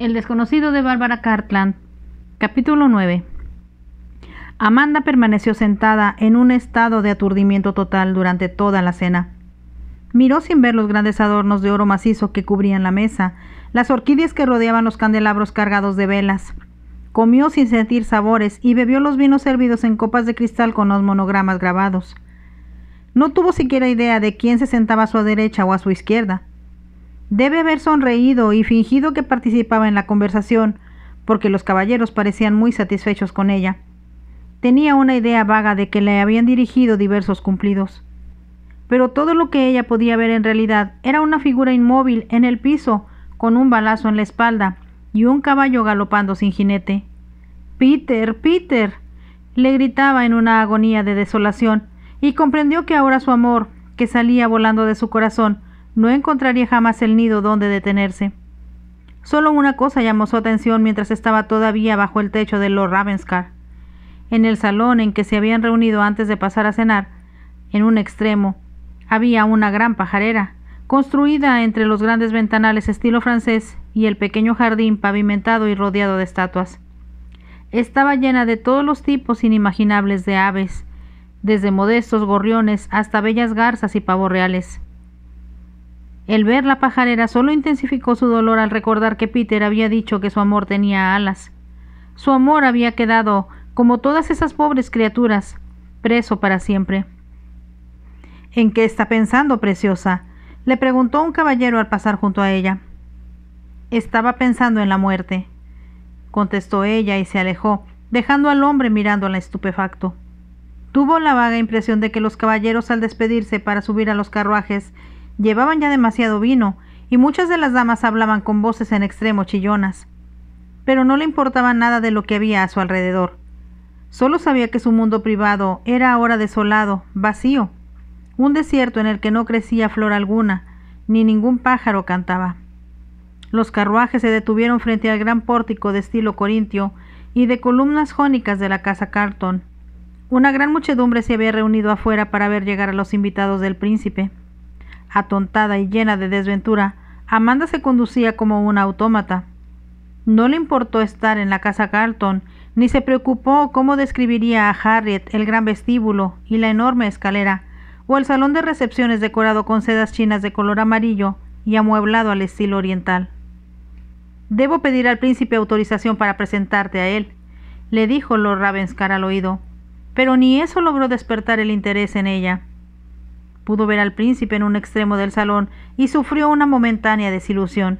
El desconocido de Bárbara Cartland. Capítulo 9. Amanda permaneció sentada en un estado de aturdimiento total durante toda la cena. Miró sin ver los grandes adornos de oro macizo que cubrían la mesa, las orquídeas que rodeaban los candelabros cargados de velas. Comió sin sentir sabores y bebió los vinos servidos en copas de cristal con los monogramas grabados. No tuvo siquiera idea de quién se sentaba a su derecha o a su izquierda. Debe haber sonreído y fingido que participaba en la conversación, porque los caballeros parecían muy satisfechos con ella. Tenía una idea vaga de que le habían dirigido diversos cumplidos. Pero todo lo que ella podía ver en realidad era una figura inmóvil en el piso, con un balazo en la espalda y un caballo galopando sin jinete. Peter, Peter, le gritaba en una agonía de desolación, y comprendió que ahora su amor, que salía volando de su corazón, no encontraría jamás el nido donde detenerse. Solo una cosa llamó su atención mientras estaba todavía bajo el techo de Lord Ravenscar. En el salón en que se habían reunido antes de pasar a cenar, en un extremo, había una gran pajarera, construida entre los grandes ventanales estilo francés y el pequeño jardín pavimentado y rodeado de estatuas. Estaba llena de todos los tipos inimaginables de aves, desde modestos gorriones hasta bellas garzas y pavos reales. El ver la pajarera solo intensificó su dolor al recordar que Peter había dicho que su amor tenía alas. Su amor había quedado, como todas esas pobres criaturas, preso para siempre. ¿En qué está pensando, preciosa? le preguntó un caballero al pasar junto a ella. Estaba pensando en la muerte, contestó ella y se alejó, dejando al hombre mirándola estupefacto. Tuvo la vaga impresión de que los caballeros al despedirse para subir a los carruajes Llevaban ya demasiado vino, y muchas de las damas hablaban con voces en extremo chillonas. Pero no le importaba nada de lo que había a su alrededor. Solo sabía que su mundo privado era ahora desolado, vacío, un desierto en el que no crecía flor alguna, ni ningún pájaro cantaba. Los carruajes se detuvieron frente al gran pórtico de estilo corintio y de columnas jónicas de la casa Carton. Una gran muchedumbre se había reunido afuera para ver llegar a los invitados del príncipe. Atontada y llena de desventura, Amanda se conducía como un autómata. No le importó estar en la casa Carlton, ni se preocupó cómo describiría a Harriet el gran vestíbulo y la enorme escalera, o el salón de recepciones decorado con sedas chinas de color amarillo y amueblado al estilo oriental. Debo pedir al príncipe autorización para presentarte a él, le dijo Lord Ravenscar al oído, pero ni eso logró despertar el interés en ella. Pudo ver al príncipe en un extremo del salón y sufrió una momentánea desilusión.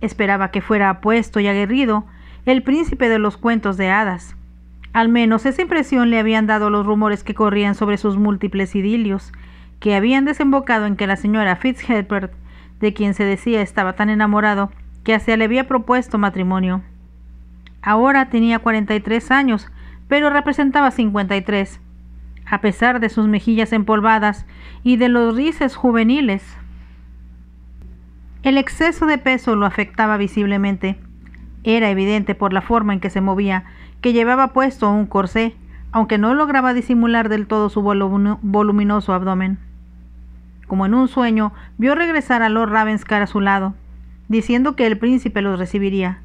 Esperaba que fuera apuesto y aguerrido, el príncipe de los cuentos de hadas. Al menos esa impresión le habían dado los rumores que corrían sobre sus múltiples idilios, que habían desembocado en que la señora Fitzherbert, de quien se decía estaba tan enamorado, que hasta le había propuesto matrimonio. Ahora tenía 43 años, pero representaba 53 a pesar de sus mejillas empolvadas y de los rices juveniles. El exceso de peso lo afectaba visiblemente. Era evidente por la forma en que se movía que llevaba puesto un corsé, aunque no lograba disimular del todo su voluminoso abdomen. Como en un sueño, vio regresar a Lord Ravenscar a su lado, diciendo que el príncipe los recibiría.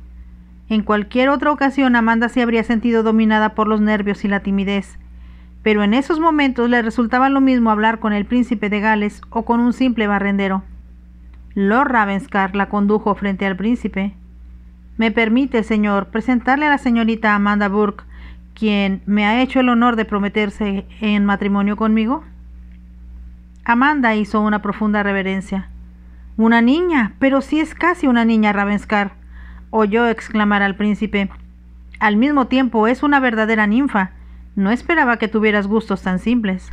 En cualquier otra ocasión Amanda se habría sentido dominada por los nervios y la timidez, pero en esos momentos le resultaba lo mismo hablar con el príncipe de Gales o con un simple barrendero. Lord Ravenscar la condujo frente al príncipe. Me permite, señor, presentarle a la señorita Amanda Burke, quien me ha hecho el honor de prometerse en matrimonio conmigo. Amanda hizo una profunda reverencia. Una niña, pero sí es casi una niña, Ravenscar, oyó exclamar al príncipe. Al mismo tiempo es una verdadera ninfa no esperaba que tuvieras gustos tan simples.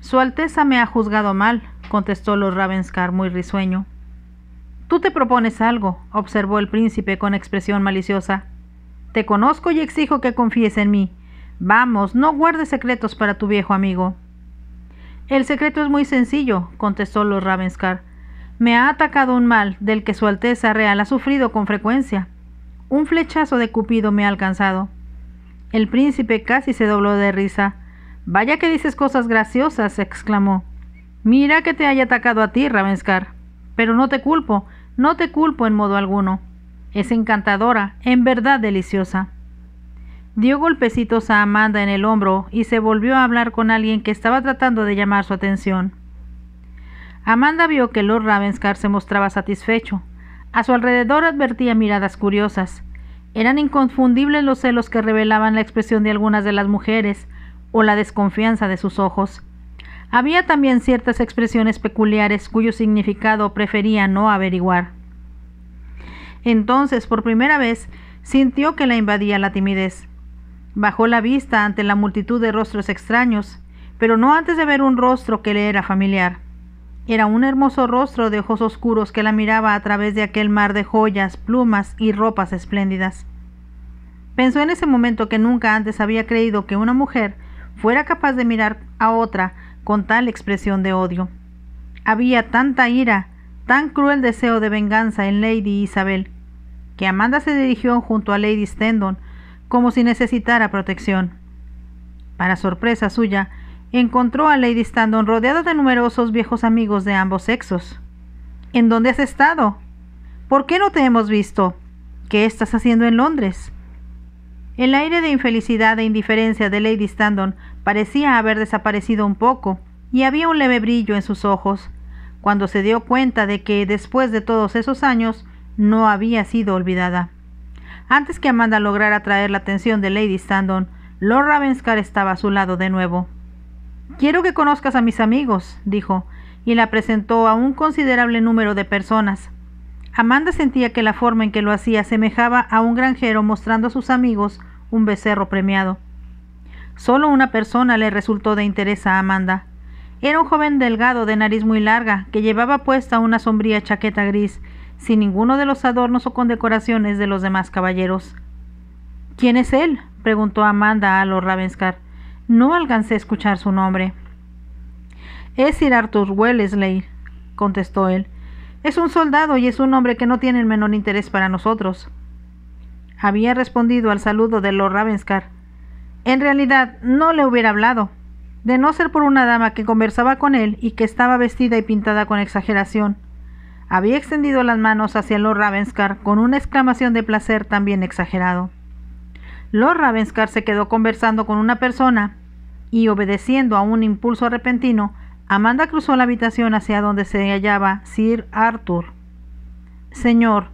Su Alteza me ha juzgado mal, contestó Lord Ravenscar muy risueño. Tú te propones algo, observó el príncipe con expresión maliciosa. Te conozco y exijo que confíes en mí. Vamos, no guardes secretos para tu viejo amigo. El secreto es muy sencillo, contestó Lord Ravenscar. Me ha atacado un mal del que Su Alteza Real ha sufrido con frecuencia. Un flechazo de Cupido me ha alcanzado. El príncipe casi se dobló de risa. Vaya que dices cosas graciosas, exclamó. Mira que te haya atacado a ti, Ravenscar. Pero no te culpo, no te culpo en modo alguno. Es encantadora, en verdad deliciosa. Dio golpecitos a Amanda en el hombro y se volvió a hablar con alguien que estaba tratando de llamar su atención. Amanda vio que Lord Ravenscar se mostraba satisfecho. A su alrededor advertía miradas curiosas. Eran inconfundibles los celos que revelaban la expresión de algunas de las mujeres o la desconfianza de sus ojos. Había también ciertas expresiones peculiares cuyo significado prefería no averiguar. Entonces, por primera vez, sintió que la invadía la timidez. Bajó la vista ante la multitud de rostros extraños, pero no antes de ver un rostro que le era familiar. Era un hermoso rostro de ojos oscuros que la miraba a través de aquel mar de joyas, plumas y ropas espléndidas. Pensó en ese momento que nunca antes había creído que una mujer fuera capaz de mirar a otra con tal expresión de odio. Había tanta ira, tan cruel deseo de venganza en Lady Isabel, que Amanda se dirigió junto a Lady Stendon como si necesitara protección. Para sorpresa suya, encontró a Lady Standon rodeada de numerosos viejos amigos de ambos sexos. ¿En dónde has estado? ¿Por qué no te hemos visto? ¿Qué estás haciendo en Londres? El aire de infelicidad e indiferencia de Lady Standon parecía haber desaparecido un poco, y había un leve brillo en sus ojos, cuando se dio cuenta de que, después de todos esos años, no había sido olvidada. Antes que Amanda lograra atraer la atención de Lady Standon, Lord Ravenscar estaba a su lado de nuevo. Quiero que conozcas a mis amigos, dijo, y la presentó a un considerable número de personas. Amanda sentía que la forma en que lo hacía semejaba a un granjero mostrando a sus amigos un becerro premiado. Solo una persona le resultó de interés a Amanda. Era un joven delgado de nariz muy larga que llevaba puesta una sombría chaqueta gris, sin ninguno de los adornos o condecoraciones de los demás caballeros. ¿Quién es él? preguntó Amanda a Lord no alcancé a escuchar su nombre. Es Sir Arthur Wellesley, contestó él. Es un soldado y es un hombre que no tiene el menor interés para nosotros. Había respondido al saludo de Lord Ravenscar. En realidad, no le hubiera hablado, de no ser por una dama que conversaba con él y que estaba vestida y pintada con exageración. Había extendido las manos hacia Lord Ravenscar con una exclamación de placer también exagerado. Lord Ravenscar se quedó conversando con una persona y obedeciendo a un impulso repentino, Amanda cruzó la habitación hacia donde se hallaba Sir Arthur. Señor,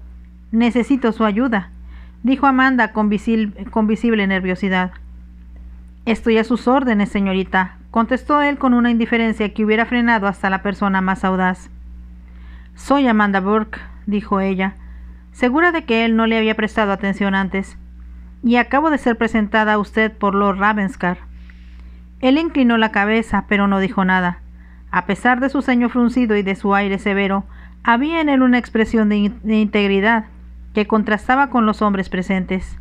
necesito su ayuda, dijo Amanda con, visible nerviosidad. Estoy a sus órdenes, señorita, contestó él con una indiferencia que hubiera frenado hasta la persona más audaz. Soy Amanda Burke, dijo ella, segura de que él no le había prestado atención antes, y acabo de ser presentada a usted por Lord Ravenscar. Él inclinó la cabeza, pero no dijo nada. A pesar de su ceño fruncido y de su aire severo, había en él una expresión de, integridad que contrastaba con los hombres presentes.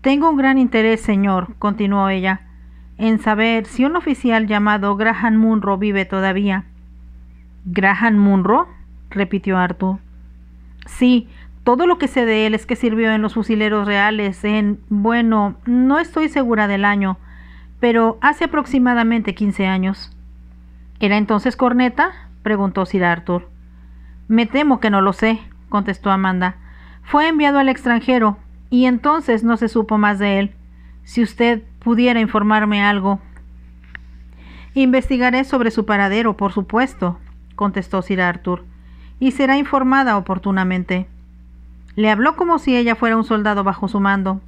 Tengo un gran interés, señor, continuó ella, en saber si un oficial llamado Graham Munro vive todavía. ¿Graham Munro? repitió Arthur. Sí, todo lo que sé de él es que sirvió en los fusileros reales en, bueno, no estoy segura del año, pero hace aproximadamente 15 años. ¿Era entonces corneta? preguntó Sir Arthur. Me temo que no lo sé, contestó Amanda. Fue enviado al extranjero, y entonces no se supo más de él. Si usted pudiera informarme algo. Investigaré sobre su paradero, por supuesto, contestó Sir Arthur, y será informada oportunamente. Le habló como si ella fuera un soldado bajo su mando.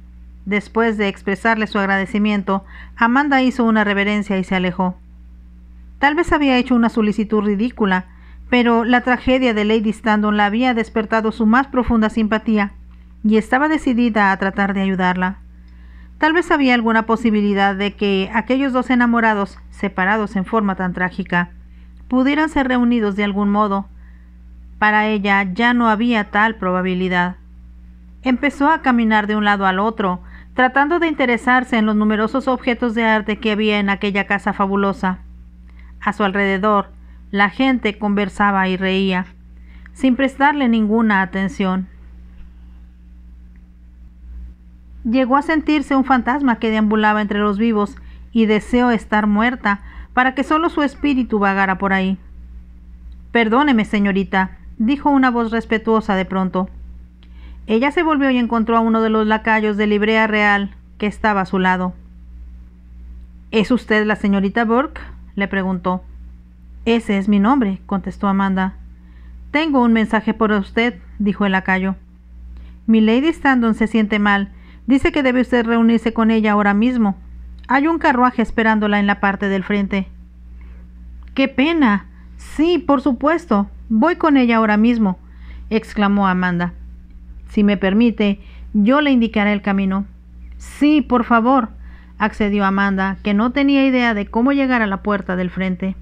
Después de expresarle su agradecimiento, Amanda hizo una reverencia y se alejó. Tal vez había hecho una solicitud ridícula, pero la tragedia de Lady Standon la había despertado su más profunda simpatía y estaba decidida a tratar de ayudarla. Tal vez había alguna posibilidad de que aquellos dos enamorados, separados en forma tan trágica, pudieran ser reunidos de algún modo. Para ella ya no había tal probabilidad. Empezó a caminar de un lado al otro, tratando de interesarse en los numerosos objetos de arte que había en aquella casa fabulosa. A su alrededor, la gente conversaba y reía, sin prestarle ninguna atención. Llegó a sentirse un fantasma que deambulaba entre los vivos y deseó estar muerta para que solo su espíritu vagara por ahí. Perdóneme, señorita, dijo una voz respetuosa de pronto. Ella se volvió y encontró a uno de los lacayos de Librea Real que estaba a su lado. ¿Es usted la señorita Burke? le preguntó. Ese es mi nombre, contestó Amanda. Tengo un mensaje por usted, dijo el lacayo. Mi Lady Stanton se siente mal. Dice que debe usted reunirse con ella ahora mismo. Hay un carruaje esperándola en la parte del frente. ¡Qué pena! Sí, por supuesto. Voy con ella ahora mismo, exclamó Amanda. Si me permite, yo le indicaré el camino. Sí, por favor, accedió Amanda, que no tenía idea de cómo llegar a la puerta del frente.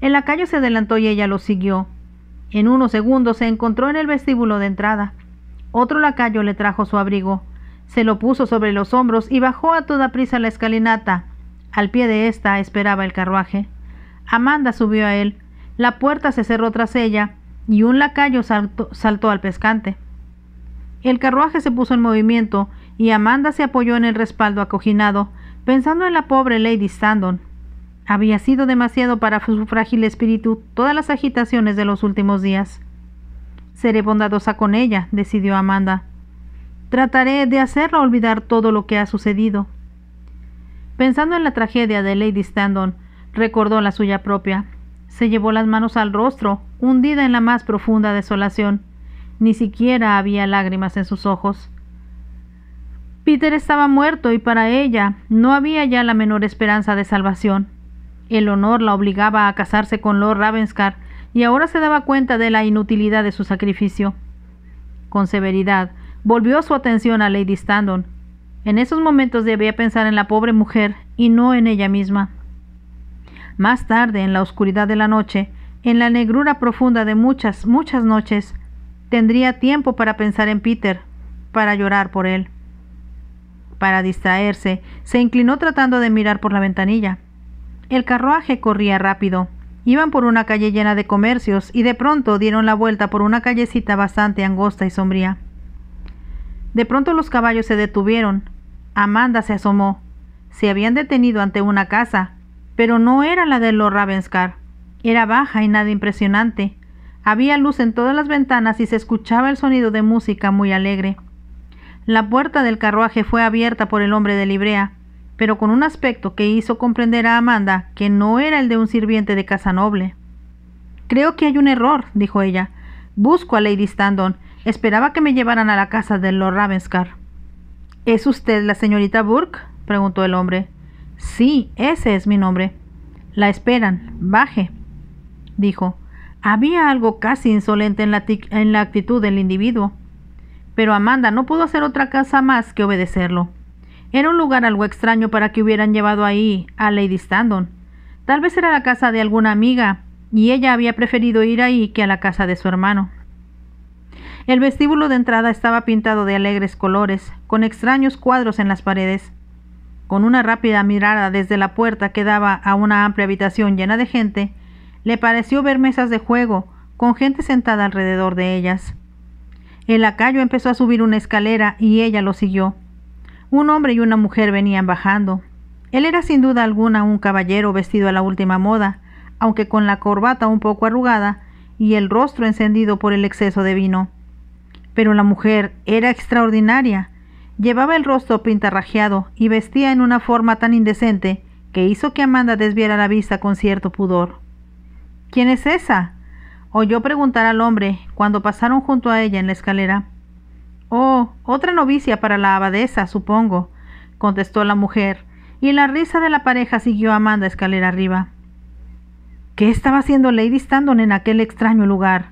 El lacayo se adelantó y ella lo siguió. En unos segundos se encontró en el vestíbulo de entrada. Otro lacayo le trajo su abrigo, se lo puso sobre los hombros y bajó a toda prisa la escalinata. Al pie de ésta esperaba el carruaje. Amanda subió a él, la puerta se cerró tras ella y un lacayo saltó al pescante. El carruaje se puso en movimiento y Amanda se apoyó en el respaldo acoginado, pensando en la pobre Lady Standon. Había sido demasiado para su frágil espíritu todas las agitaciones de los últimos días. Seré bondadosa con ella, decidió Amanda. Trataré de hacerla olvidar todo lo que ha sucedido. Pensando en la tragedia de Lady Standon, recordó la suya propia. Se llevó las manos al rostro, hundida en la más profunda desolación ni siquiera había lágrimas en sus ojos. Peter estaba muerto y para ella no había ya la menor esperanza de salvación. El honor la obligaba a casarse con Lord Ravenscar y ahora se daba cuenta de la inutilidad de su sacrificio. Con severidad, volvió su atención a Lady Standon. En esos momentos debía pensar en la pobre mujer y no en ella misma. Más tarde, en la oscuridad de la noche, en la negrura profunda de muchas, muchas noches, Tendría tiempo para pensar en Peter, para llorar por él. Para distraerse, se inclinó tratando de mirar por la ventanilla. El carruaje corría rápido. Iban por una calle llena de comercios y de pronto dieron la vuelta por una callecita bastante angosta y sombría. De pronto los caballos se detuvieron. Amanda se asomó. Se habían detenido ante una casa, pero no era la de los Ravenscar. Era baja y nada impresionante, había luz en todas las ventanas y se escuchaba el sonido de música muy alegre. La puerta del carruaje fue abierta por el hombre de Librea, pero con un aspecto que hizo comprender a Amanda que no era el de un sirviente de casa noble. Creo que hay un error, dijo ella. Busco a Lady Standon. Esperaba que me llevaran a la casa de Lord Ravenscar. ¿Es usted la señorita Burke? preguntó el hombre. Sí, ese es mi nombre. La esperan. Baje, dijo. Había algo casi insolente en la, actitud del individuo, pero Amanda no pudo hacer otra cosa más que obedecerlo. Era un lugar algo extraño para que hubieran llevado ahí a Lady Standon. Tal vez era la casa de alguna amiga, y ella había preferido ir ahí que a la casa de su hermano. El vestíbulo de entrada estaba pintado de alegres colores, con extraños cuadros en las paredes. Con una rápida mirada desde la puerta que daba a una amplia habitación llena de gente, le pareció ver mesas de juego, con gente sentada alrededor de ellas. El lacayo empezó a subir una escalera y ella lo siguió. Un hombre y una mujer venían bajando. Él era sin duda alguna un caballero vestido a la última moda, aunque con la corbata un poco arrugada y el rostro encendido por el exceso de vino. Pero la mujer era extraordinaria. Llevaba el rostro pintarrajeado y vestía en una forma tan indecente que hizo que Amanda desviara la vista con cierto pudor. ¿Quién es esa? oyó preguntar al hombre cuando pasaron junto a ella en la escalera. Oh, otra novicia para la abadesa, supongo, contestó la mujer, y la risa de la pareja siguió a Amanda escalera arriba. ¿Qué estaba haciendo Lady Stanton en aquel extraño lugar?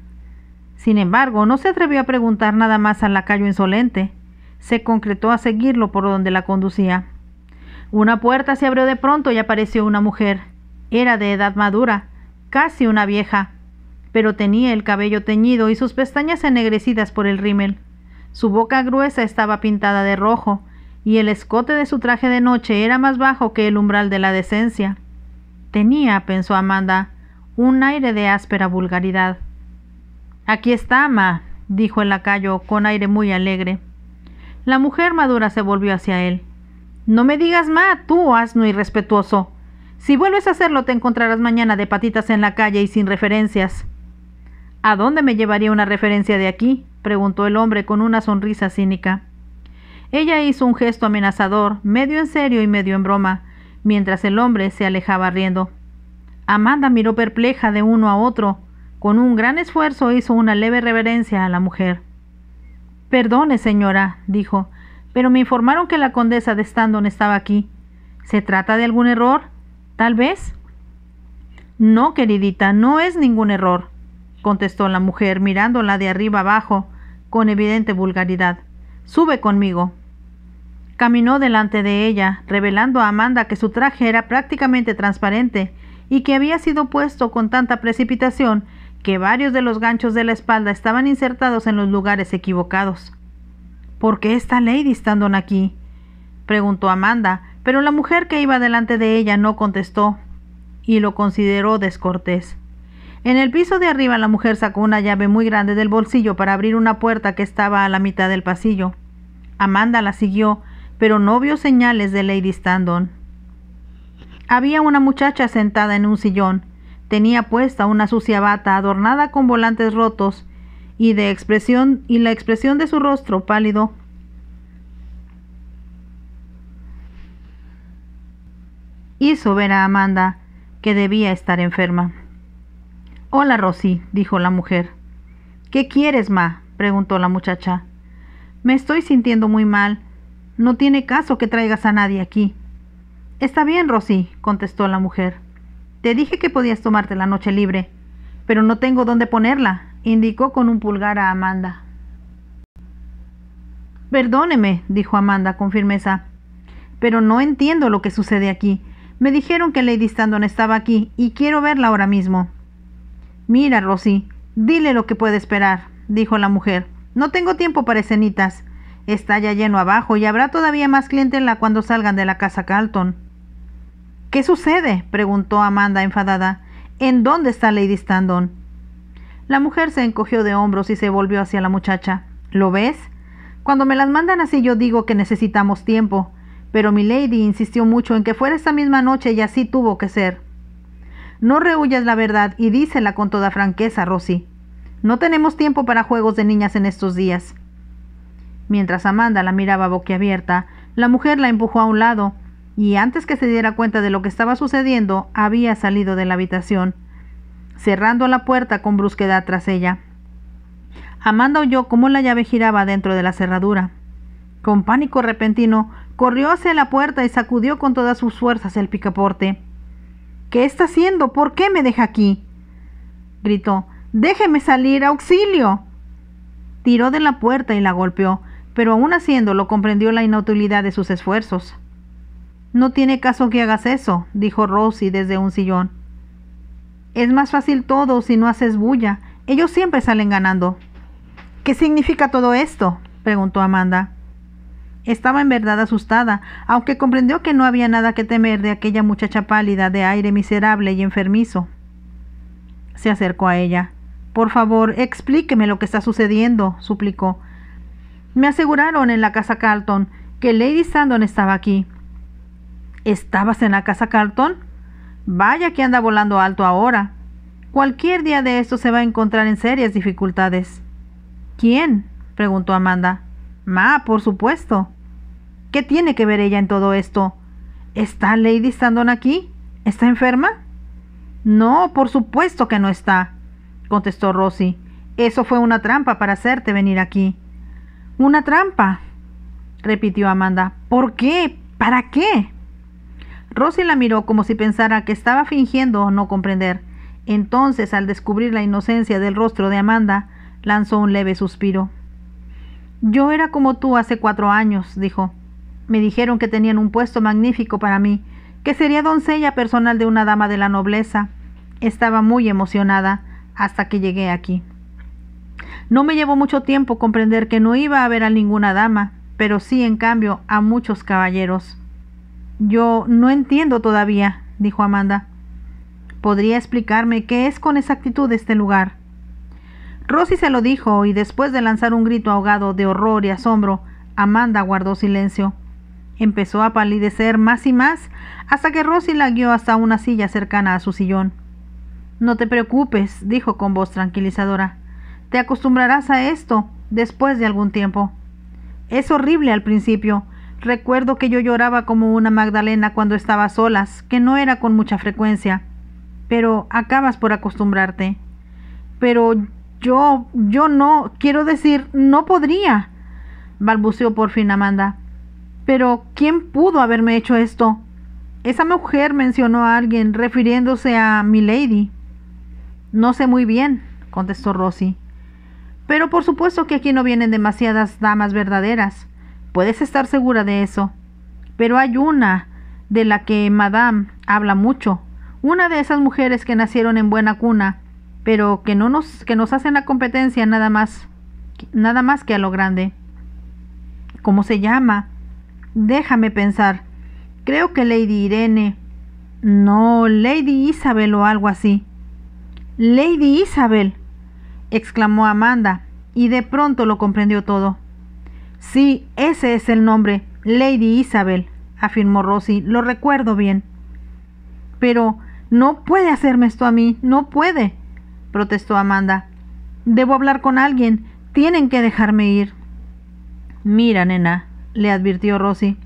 Sin embargo, no se atrevió a preguntar nada más al lacayo insolente. Se concretó a seguirlo por donde la conducía. Una puerta se abrió de pronto y apareció una mujer. Era de edad madura, casi una vieja, pero tenía el cabello teñido y sus pestañas ennegrecidas por el rímel. Su boca gruesa estaba pintada de rojo, y el escote de su traje de noche era más bajo que el umbral de la decencia. Tenía, pensó Amanda, un aire de áspera vulgaridad. Aquí está, Ma, dijo el lacayo con aire muy alegre. La mujer madura se volvió hacia él. No me digas, Ma, tú, asno irrespetuoso. Si vuelves a hacerlo, te encontrarás mañana de patitas en la calle y sin referencias. ¿A dónde me llevaría una referencia de aquí? preguntó el hombre con una sonrisa cínica. Ella hizo un gesto amenazador, medio en serio y medio en broma, mientras el hombre se alejaba riendo. Amanda miró perpleja de uno a otro. Con un gran esfuerzo hizo una leve reverencia a la mujer. Perdone, señora, dijo, pero me informaron que la condesa de Standon estaba aquí. ¿Se trata de algún error? Tal vez. No, queridita, no es ningún error, contestó la mujer mirándola de arriba abajo con evidente vulgaridad. Sube conmigo. Caminó delante de ella, revelando a Amanda que su traje era prácticamente transparente y que había sido puesto con tanta precipitación que varios de los ganchos de la espalda estaban insertados en los lugares equivocados. ¿Por qué está Lady Standon aquí? preguntó Amanda, pero la mujer que iba delante de ella no contestó y lo consideró descortés. En el piso de arriba la mujer sacó una llave muy grande del bolsillo para abrir una puerta que estaba a la mitad del pasillo. Amanda la siguió, pero no vio señales de Lady Standon. Había una muchacha sentada en un sillón. Tenía puesta una sucia bata adornada con volantes rotos y de expresión y la expresión de su rostro pálido hizo ver a Amanda que debía estar enferma. Hola, Rosy, dijo la mujer. ¿Qué quieres, Ma? preguntó la muchacha. Me estoy sintiendo muy mal. No tiene caso que traigas a nadie aquí. Está bien, Rosy, contestó la mujer. Te dije que podías tomarte la noche libre, pero no tengo dónde ponerla, indicó con un pulgar a Amanda. Perdóneme, dijo Amanda con firmeza, pero no entiendo lo que sucede aquí. Me dijeron que Lady Standon estaba aquí y quiero verla ahora mismo. Mira, Rosy, dile lo que puede esperar, dijo la mujer. No tengo tiempo para escenitas. Está ya lleno abajo y habrá todavía más clientela cuando salgan de la casa Carlton. ¿Qué sucede? preguntó Amanda enfadada. ¿En dónde está Lady Standon? La mujer se encogió de hombros y se volvió hacia la muchacha. ¿Lo ves? Cuando me las mandan así yo digo que necesitamos tiempo pero Milady insistió mucho en que fuera esta misma noche y así tuvo que ser. No rehuyas la verdad y dísela con toda franqueza, Rosy. No tenemos tiempo para juegos de niñas en estos días. Mientras Amanda la miraba boquiabierta, la mujer la empujó a un lado, y antes que se diera cuenta de lo que estaba sucediendo, había salido de la habitación, cerrando la puerta con brusquedad tras ella. Amanda oyó cómo la llave giraba dentro de la cerradura. Con pánico repentino, Corrió hacia la puerta y sacudió con todas sus fuerzas el picaporte. ¿Qué está haciendo? ¿Por qué me deja aquí? gritó. Déjeme salir, auxilio. Tiró de la puerta y la golpeó, pero aún haciéndolo comprendió la inutilidad de sus esfuerzos. No tiene caso que hagas eso, dijo Rossi desde un sillón. Es más fácil todo si no haces bulla. Ellos siempre salen ganando. ¿Qué significa todo esto? preguntó Amanda. Estaba en verdad asustada, aunque comprendió que no había nada que temer de aquella muchacha pálida de aire miserable y enfermizo. Se acercó a ella. Por favor, explíqueme lo que está sucediendo, suplicó. Me aseguraron en la casa Carlton que Lady Sandon estaba aquí. ¿Estabas en la casa Carlton? Vaya que anda volando alto ahora. Cualquier día de esto se va a encontrar en serias dificultades. ¿Quién? preguntó Amanda. Ma, por supuesto. ¿Qué tiene que ver ella en todo esto? ¿Está Lady Standon aquí? ¿Está enferma? No, por supuesto que no está, contestó Rosy. Eso fue una trampa para hacerte venir aquí. Una trampa, repitió Amanda. ¿Por qué? ¿Para qué? Rosy la miró como si pensara que estaba fingiendo no comprender. Entonces, al descubrir la inocencia del rostro de Amanda, lanzó un leve suspiro. Yo era como tú hace cuatro años, dijo. Me dijeron que tenían un puesto magnífico para mí, que sería doncella personal de una dama de la nobleza. Estaba muy emocionada hasta que llegué aquí. No me llevó mucho tiempo comprender que no iba a ver a ninguna dama, pero sí, en cambio, a muchos caballeros. Yo no entiendo todavía, dijo Amanda. ¿Podría explicarme qué es con exactitud este lugar? Rosy se lo dijo y después de lanzar un grito ahogado de horror y asombro, Amanda guardó silencio. Empezó a palidecer más y más hasta que Rosy la guió hasta una silla cercana a su sillón. No te preocupes, dijo con voz tranquilizadora. Te acostumbrarás a esto después de algún tiempo. Es horrible al principio. Recuerdo que yo lloraba como una Magdalena cuando estaba a solas, que no era con mucha frecuencia. Pero acabas por acostumbrarte. Pero yo, yo no, quiero decir, no podría, balbuceó por fin Amanda. Pero, ¿quién pudo haberme hecho esto? Esa mujer mencionó a alguien refiriéndose a lady. No sé muy bien, contestó Rosy. Pero por supuesto que aquí no vienen demasiadas damas verdaderas. Puedes estar segura de eso. Pero hay una de la que Madame habla mucho. Una de esas mujeres que nacieron en buena cuna pero que no nos que nos hacen la competencia nada más nada más que a lo grande. ¿Cómo se llama? Déjame pensar. Creo que Lady Irene. No, Lady Isabel o algo así. Lady Isabel, exclamó Amanda, y de pronto lo comprendió todo. Sí, ese es el nombre, Lady Isabel, afirmó Rosy, lo recuerdo bien. Pero no puede hacerme esto a mí, no puede protestó Amanda. Debo hablar con alguien. Tienen que dejarme ir. Mira, nena, le advirtió Rosy.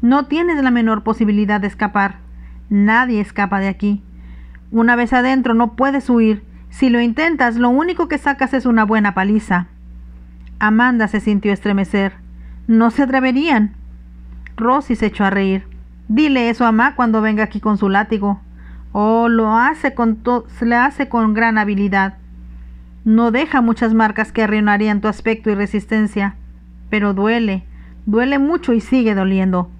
No tienes la menor posibilidad de escapar. Nadie escapa de aquí. Una vez adentro no puedes huir. Si lo intentas, lo único que sacas es una buena paliza. Amanda se sintió estremecer. No se atreverían. Rosy se echó a reír. Dile eso a Ma cuando venga aquí con su látigo. Oh, lo hace con le hace con gran habilidad. No deja muchas marcas que arruinarían tu aspecto y resistencia, pero duele, duele mucho y sigue doliendo.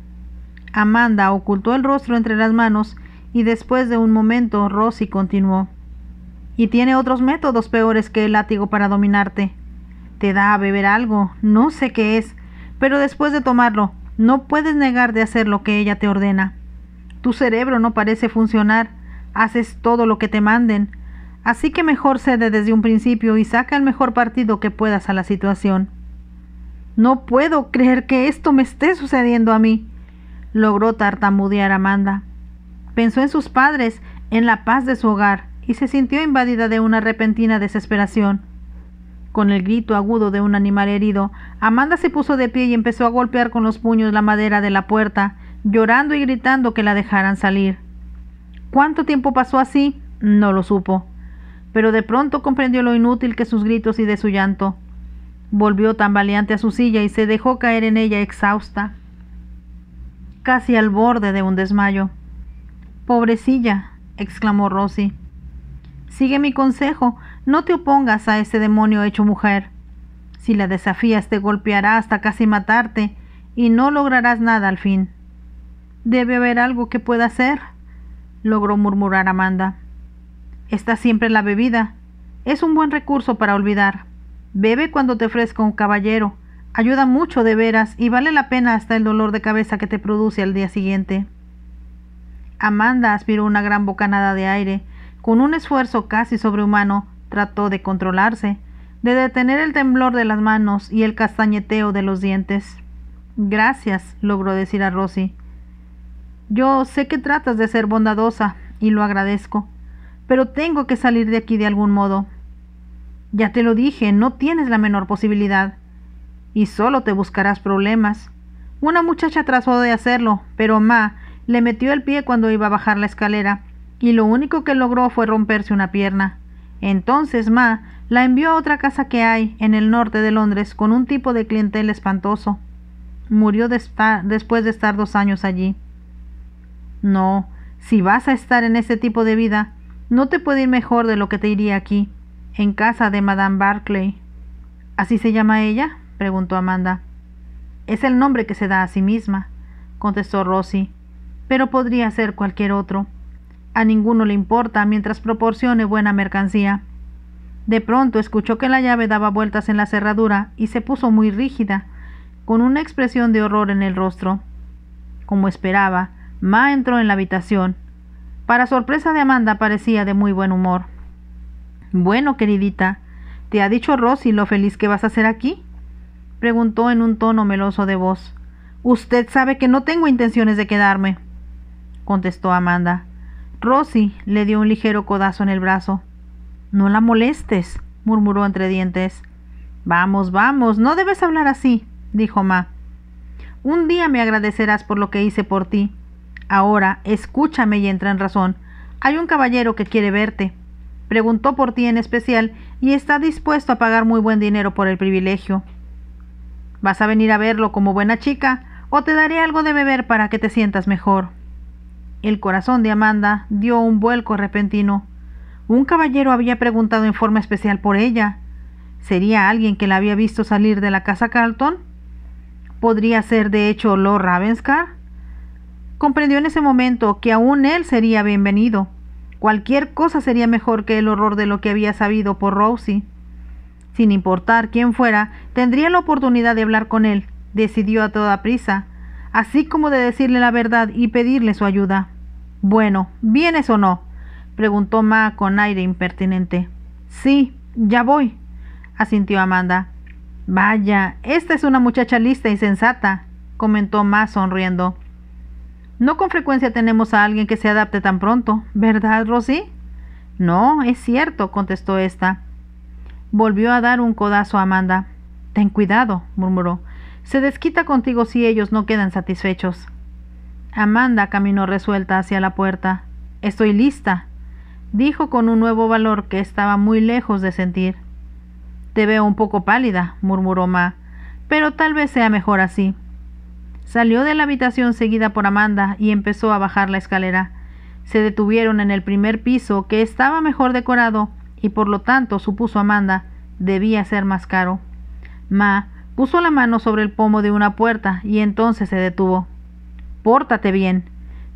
Amanda ocultó el rostro entre las manos y después de un momento Rosy continuó. Y tiene otros métodos peores que el látigo para dominarte. Te da a beber algo, no sé qué es, pero después de tomarlo, no puedes negar de hacer lo que ella te ordena. Tu cerebro no parece funcionar Haces todo lo que te manden. Así que mejor cede desde un principio y saca el mejor partido que puedas a la situación. No puedo creer que esto me esté sucediendo a mí, logró tartamudear Amanda. Pensó en sus padres, en la paz de su hogar, y se sintió invadida de una repentina desesperación. Con el grito agudo de un animal herido, Amanda se puso de pie y empezó a golpear con los puños la madera de la puerta, llorando y gritando que la dejaran salir. ¿Cuánto tiempo pasó así? No lo supo, pero de pronto comprendió lo inútil que sus gritos y de su llanto. Volvió tan tambaleante a su silla y se dejó caer en ella exhausta, casi al borde de un desmayo. Pobrecilla, exclamó Rosy. Sigue mi consejo, no te opongas a ese demonio hecho mujer. Si la desafías te golpeará hasta casi matarte y no lograrás nada al fin. Debe haber algo que pueda hacer logró murmurar Amanda. Está siempre la bebida. Es un buen recurso para olvidar. Bebe cuando te ofrezca un caballero. Ayuda mucho de veras y vale la pena hasta el dolor de cabeza que te produce al día siguiente. Amanda aspiró una gran bocanada de aire. Con un esfuerzo casi sobrehumano, trató de controlarse, de detener el temblor de las manos y el castañeteo de los dientes. Gracias, logró decir a Rosy. Yo sé que tratas de ser bondadosa, y lo agradezco, pero tengo que salir de aquí de algún modo. Ya te lo dije, no tienes la menor posibilidad, y solo te buscarás problemas. Una muchacha trató de hacerlo, pero Ma le metió el pie cuando iba a bajar la escalera, y lo único que logró fue romperse una pierna. Entonces Ma la envió a otra casa que hay en el norte de Londres con un tipo de clientel espantoso. Murió después de estar dos años allí. No, si vas a estar en ese tipo de vida, no te puede ir mejor de lo que te iría aquí, en casa de Madame Barclay. ¿Así se llama ella? preguntó Amanda. Es el nombre que se da a sí misma, contestó Rosy, pero podría ser cualquier otro. A ninguno le importa mientras proporcione buena mercancía. De pronto escuchó que la llave daba vueltas en la cerradura y se puso muy rígida, con una expresión de horror en el rostro. Como esperaba, Ma entró en la habitación. Para sorpresa de Amanda parecía de muy buen humor. Bueno, queridita, ¿te ha dicho Rosy lo feliz que vas a ser aquí? preguntó en un tono meloso de voz. Usted sabe que no tengo intenciones de quedarme, contestó Amanda. Rosy le dio un ligero codazo en el brazo. No la molestes, murmuró entre dientes. Vamos, vamos, no debes hablar así, dijo Ma. Un día me agradecerás por lo que hice por ti, Ahora, escúchame y entra en razón. Hay un caballero que quiere verte. Preguntó por ti en especial y está dispuesto a pagar muy buen dinero por el privilegio. ¿Vas a venir a verlo como buena chica o te daré algo de beber para que te sientas mejor? El corazón de Amanda dio un vuelco repentino. Un caballero había preguntado en forma especial por ella. ¿Sería alguien que la había visto salir de la casa Carlton? ¿Podría ser de hecho Lord Ravenscar? Comprendió en ese momento que aún él sería bienvenido. Cualquier cosa sería mejor que el horror de lo que había sabido por Rosie. Sin importar quién fuera, tendría la oportunidad de hablar con él, decidió a toda prisa, así como de decirle la verdad y pedirle su ayuda. Bueno, ¿vienes o no? preguntó Ma con aire impertinente. Sí, ya voy, asintió Amanda. Vaya, esta es una muchacha lista y sensata, comentó Ma sonriendo. No con frecuencia tenemos a alguien que se adapte tan pronto, ¿verdad, Rosy? No, es cierto, contestó ésta. Volvió a dar un codazo a Amanda. Ten cuidado, murmuró. Se desquita contigo si ellos no quedan satisfechos. Amanda caminó resuelta hacia la puerta. Estoy lista, dijo con un nuevo valor que estaba muy lejos de sentir. Te veo un poco pálida, murmuró Ma, pero tal vez sea mejor así. Salió de la habitación seguida por Amanda y empezó a bajar la escalera. Se detuvieron en el primer piso, que estaba mejor decorado y por lo tanto, supuso Amanda, debía ser más caro. Ma puso la mano sobre el pomo de una puerta y entonces se detuvo. Pórtate bien,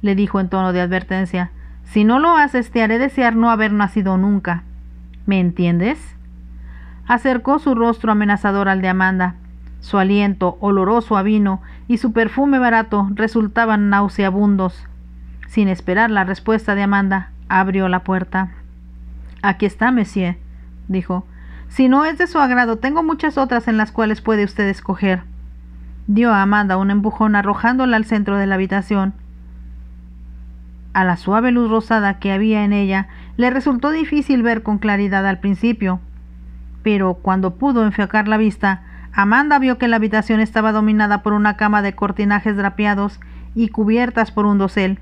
le dijo en tono de advertencia. Si no lo haces, te haré desear no haber nacido nunca. ¿Me entiendes? Acercó su rostro amenazador al de Amanda. Su aliento, oloroso a vino, y su perfume barato resultaban nauseabundos. Sin esperar la respuesta de Amanda, abrió la puerta. Aquí está, monsieur, dijo. Si no es de su agrado, tengo muchas otras en las cuales puede usted escoger. Dio a Amanda un empujón arrojándola al centro de la habitación. A la suave luz rosada que había en ella le resultó difícil ver con claridad al principio, pero cuando pudo enfocar la vista, Amanda vio que la habitación estaba dominada por una cama de cortinajes drapeados y cubiertas por un dosel.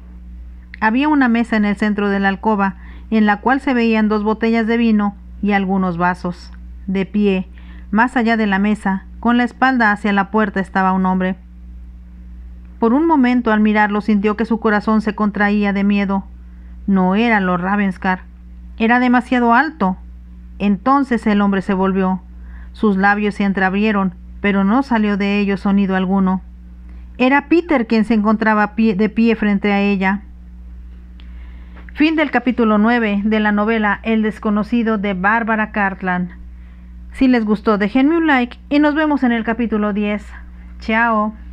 Había una mesa en el centro de la alcoba, en la cual se veían dos botellas de vino y algunos vasos. De pie, más allá de la mesa, con la espalda hacia la puerta estaba un hombre. Por un momento al mirarlo sintió que su corazón se contraía de miedo. No era Lord Ravenscar. Era demasiado alto. Entonces el hombre se volvió. Sus labios se entreabrieron, pero no salió de ellos sonido alguno. Era Peter quien se encontraba pie, de pie frente a ella. Fin del capítulo 9 de la novela El desconocido de Bárbara Cartland. Si les gustó, déjenme un like y nos vemos en el capítulo 10. Chao.